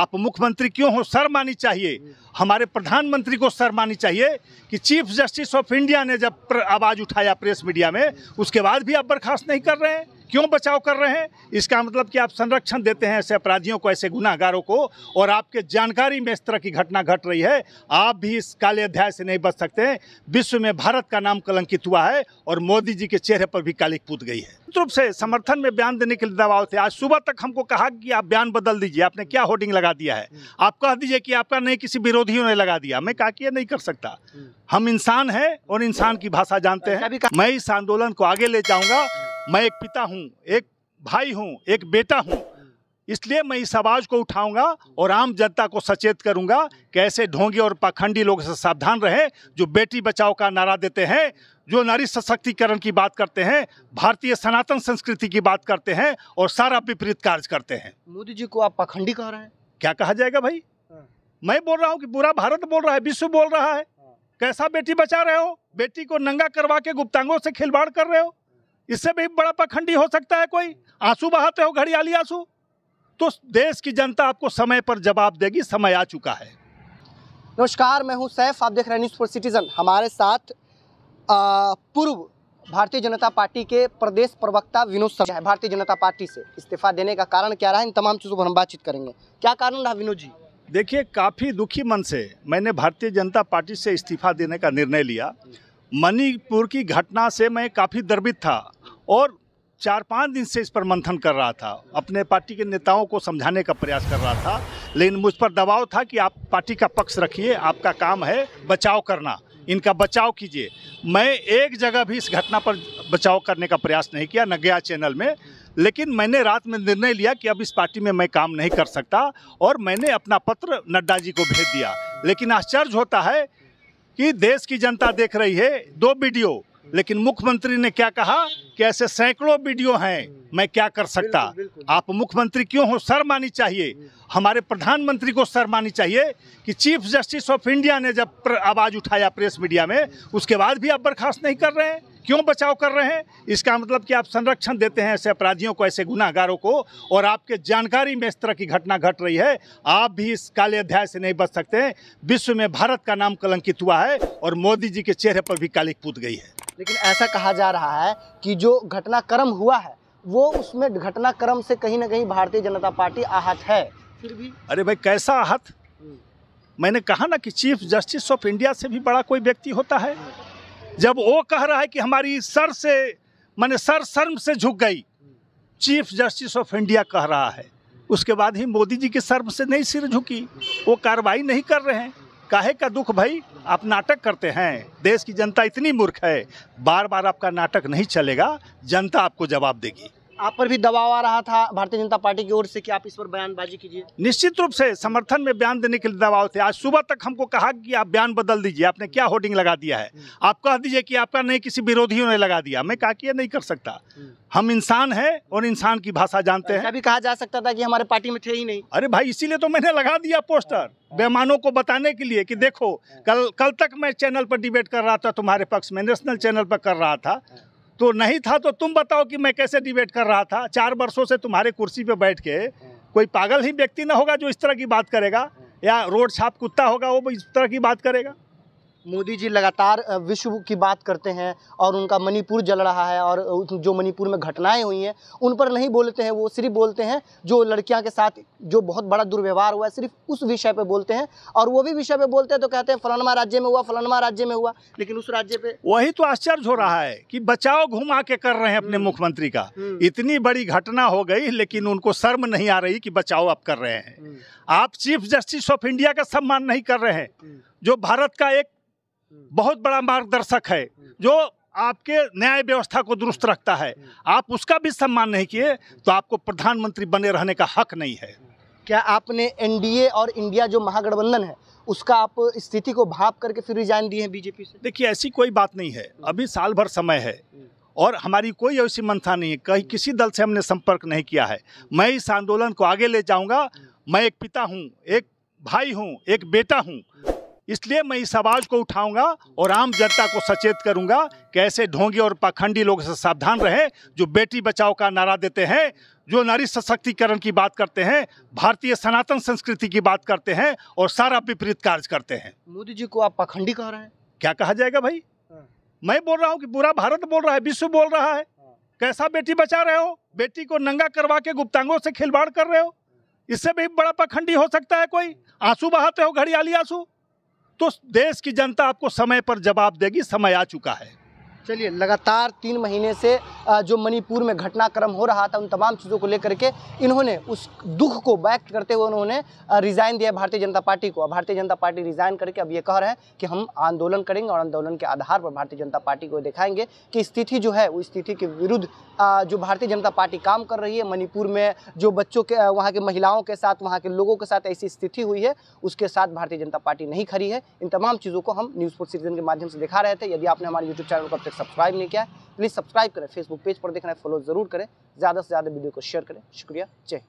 आप मुख्यमंत्री क्यों हो सर मानी चाहिए हमारे प्रधानमंत्री को सर मानी चाहिए कि चीफ जस्टिस ऑफ इंडिया ने जब आवाज़ उठाया प्रेस मीडिया में उसके बाद भी आप बर्खास्त नहीं कर रहे हैं क्यों बचाव कर रहे हैं इसका मतलब कि आप संरक्षण देते हैं ऐसे अपराधियों को ऐसे गुनाहगारों को और आपके जानकारी में इस तरह की घटना घट रही है आप भी इस काले अध्याय से नहीं बच सकते हैं विश्व में भारत का नाम कलंकित हुआ है और मोदी जी के चेहरे पर भी काली पूत गई है रूप से समर्थन में बयान देने के लिए दबाव थे आज सुबह तक हमको कहा कि आप बयान बदल दीजिए आपने क्या होर्डिंग लगा दिया है हम्म। आप कह दीजिए कि आपका नहीं किसी विरोधियों ने लगा दिया मैं कहा कि यह नहीं कर सकता हम्म। हम इंसान हैं और इंसान की भाषा जानते हैं मैं इस आंदोलन को आगे ले जाऊंगा मैं एक पिता हूँ एक भाई हूँ एक बेटा हूँ इसलिए मैं इस आवाज़ को उठाऊंगा और आम जनता को सचेत करूंगा कि ऐसे ढोंगी और पाखंडी लोग से सावधान रहे जो बेटी बचाओ का नारा देते हैं जो नारी सशक्तिकरण की बात करते हैं भारतीय सनातन संस्कृति की बात करते हैं और सारा विपरीत कार्य करते हैं मोदी जी को आप पाखंडी कह रहे हैं क्या कहा जाएगा भाई हाँ। मैं बोल रहा हूँ कि पूरा भारत बोल रहा है विश्व बोल रहा है हाँ। कैसा बेटी बचा रहे हो बेटी को नंगा करवा के गुप्तांगों से खिलवाड़ कर रहे हो इससे भी बड़ा पखंडी हो सकता है कोई आंसू बहाते हो घड़ियाली आंसू तो देश की जनता आपको समय पर जवाब देगी समय आ चुका है नमस्कार मैं हूं सैफ आप देख रहे हैं न्यूज़ फॉर सिटीज़न हमारे साथ पूर्व भारतीय जनता पार्टी के प्रदेश प्रवक्ता विनोद सर है भारतीय जनता पार्टी से इस्तीफा देने का कारण क्या रहा है इन तमाम चीज़ों पर हम बातचीत करेंगे क्या कारण रहा विनोद जी देखिए काफ़ी दुखी मन से मैंने भारतीय जनता पार्टी से इस्तीफा देने का निर्णय लिया मणिपुर की घटना से मैं काफ़ी दर्भित था और चार पाँच दिन से इस पर मंथन कर रहा था अपने पार्टी के नेताओं को समझाने का प्रयास कर रहा था लेकिन मुझ पर दबाव था कि आप पार्टी का पक्ष रखिए आपका काम है बचाव करना इनका बचाव कीजिए मैं एक जगह भी इस घटना पर बचाव करने का प्रयास नहीं किया नगया चैनल में लेकिन मैंने रात में निर्णय लिया कि अब इस पार्टी में मैं काम नहीं कर सकता और मैंने अपना पत्र नड्डा जी को भेज दिया लेकिन आश्चर्य होता है कि देश की जनता देख रही है दो वीडियो लेकिन मुख्यमंत्री ने क्या कहा कि ऐसे सैकड़ों वीडियो हैं मैं क्या कर सकता बिल्कुल, बिल्कुल। आप मुख्यमंत्री क्यों हो सर मानी चाहिए हमारे प्रधानमंत्री को सर मानी चाहिए कि चीफ जस्टिस ऑफ इंडिया ने जब आवाज़ उठाया प्रेस मीडिया में उसके बाद भी आप बर्खास्त नहीं कर रहे हैं क्यों बचाव कर रहे हैं इसका मतलब कि आप संरक्षण देते हैं ऐसे अपराधियों को ऐसे गुनाहगारों को और आपके जानकारी में इस तरह की घटना घट रही है आप भी इस काले अध्याय से नहीं बच सकते हैं विश्व में भारत का नाम कलंकित हुआ है और मोदी जी के चेहरे पर भी काली कूद गई है लेकिन ऐसा कहा जा रहा है कि जो घटनाक्रम हुआ है वो उसमें घटनाक्रम से कहीं ना कहीं भारतीय जनता पार्टी आहत है फिर भी अरे भाई कैसा आहत हम्म। मैंने कहा ना कि चीफ जस्टिस ऑफ इंडिया से भी बड़ा कोई व्यक्ति होता है जब वो कह रहा है कि हमारी सर से मैंने सर शर्म से झुक गई चीफ जस्टिस ऑफ इंडिया कह रहा है उसके बाद ही मोदी जी के शर्म से नहीं सिर झुकी वो कार्रवाई नहीं कर रहे हैं काहे का दुख भाई आप नाटक करते हैं देश की जनता इतनी मूर्ख है बार बार आपका नाटक नहीं चलेगा जनता आपको जवाब देगी आप पर भी दबाव आ रहा था भारतीय जनता पार्टी की ओर से कि आप इस पर बयानबाजी कीजिए निश्चित रूप से समर्थन में बयान देने के लिए दबाव थे आज सुबह तक हमको कहा कि आप बयान बदल दीजिए आपने क्या होर्डिंग लगा दिया है हम्म। आप कह दीजिए कि आपका नहीं किसी विरोधियों ने लगा दिया मैं कहा कि यह नहीं कर सकता हम्म। हम इंसान है और इंसान की भाषा जानते हैं अभी कहा जा सकता था कि हमारे पार्टी में थे ही नहीं अरे भाई इसीलिए तो मैंने लगा दिया पोस्टर हाँ। बेमानों को बताने के लिए कि देखो हाँ। कल कल तक मैं चैनल पर डिबेट कर रहा था तुम्हारे पक्ष में नेशनल चैनल पर कर रहा था हाँ। तो नहीं था तो तुम बताओ कि मैं कैसे डिबेट कर रहा था चार वर्षों से तुम्हारे कुर्सी पे बैठ के कोई पागल ही व्यक्ति ना होगा जो इस तरह की बात करेगा हाँ। या रोड छाप कुत्ता होगा वो इस तरह की बात करेगा मोदी जी लगातार विश्व की बात करते हैं और उनका मणिपुर जल रहा है और जो मणिपुर में घटनाएं हुई हैं उन पर नहीं बोलते हैं वो सिर्फ बोलते हैं जो लड़कियां के साथ जो बहुत बड़ा दुर्व्यवहार हुआ है सिर्फ उस विषय पे बोलते हैं और वो भी विषय पे बोलते हैं तो कहते हैं फलनमा राज्य में हुआ फलनमा राज्य में हुआ लेकिन उस राज्य पे वही तो आश्चर्य हो रहा है कि बचाव घुमा के कर रहे हैं अपने हम्म। मुख्यमंत्री का हम्म। इतनी बड़ी घटना हो गई लेकिन उनको शर्म नहीं आ रही कि बचाव आप कर रहे हैं हम्म। आप चीफ जस्टिस ऑफ इंडिया का सम्मान नहीं कर रहे हैं जो भारत का एक बहुत बड़ा मार्गदर्शक है जो आपके न्याय व्यवस्था को दुरुस्त रखता है आप उसका भी सम्मान नहीं किए तो आपको प्रधानमंत्री बने रहने का हक नहीं है क्या आपने एनडीए और इंडिया जो महागठबंधन है उसका आप स्थिति को भाप करके फिर रिजाइन दिए हैं बीजेपी से देखिए ऐसी कोई बात नहीं है अभी साल भर समय है और हमारी कोई ऐसी मंथा नहीं है कहीं किसी दल से हमने संपर्क नहीं किया है मैं इस आंदोलन को आगे ले जाऊंगा मैं एक पिता हूं एक भाई हूं एक बेटा हूं इसलिए मैं इस आवाज़ को उठाऊंगा और आम जनता को सचेत करूंगा कि ऐसे ढोंगी और पाखंडी लोग से सावधान रहे जो बेटी बचाओ का नारा देते हैं जो नारी सशक्तिकरण की बात करते हैं भारतीय सनातन संस्कृति की बात करते हैं और सारा विपरीत कार्य करते हैं मोदी जी को आप पाखंडी कह रहे हैं क्या कहा जाएगा भाई हाँ। मैं बोल रहा हूँ कि पूरा भारत बोल रहा है विश्व बोल रहा है हाँ। कैसा बेटी बचा रहे हो बेटी को नंगा करवा के गुप्तांगों से खिलवाड़ कर रहे हो इससे भी बड़ा पखंडी हो सकता है कोई आंसू बहाते हो घड़ियाली आंसू तो देश की जनता आपको समय पर जवाब देगी समय आ चुका है चलिए लगातार तीन महीने से जो मणिपुर में घटनाक्रम हो रहा था उन तमाम चीज़ों को लेकर के इन्होंने उस दुख को बैक करते हुए उन्होंने रिज़ाइन दिया भारतीय जनता पार्टी को भारतीय जनता पार्टी रिज़ाइन करके अब ये कह रहे हैं कि हम आंदोलन करेंगे और आंदोलन के आधार पर भारतीय जनता पार्टी को दिखाएंगे कि स्थिति जो है उस स्थिति के विरुद्ध जो भारतीय जनता पार्टी काम कर रही है मणिपुर में जो बच्चों के वहाँ की महिलाओं के साथ वहाँ के लोगों के साथ ऐसी स्थिति हुई है उसके साथ भारतीय जनता पार्टी नहीं खड़ी है इन तमाम चीज़ों को हम न्यूज़ फोर सिटीजन के माध्यम से दिखा रहे थे यदि आपने हमारे यूट्यूब चैनल को तक सब्सक्राइब नहीं किया प्लीज़ सब्सक्राइब करें फेसबुक पेज पर देख रहे हैं फॉलो जरूर करें ज़्यादा से ज़्यादा वीडियो को शेयर करें शुक्रिया जय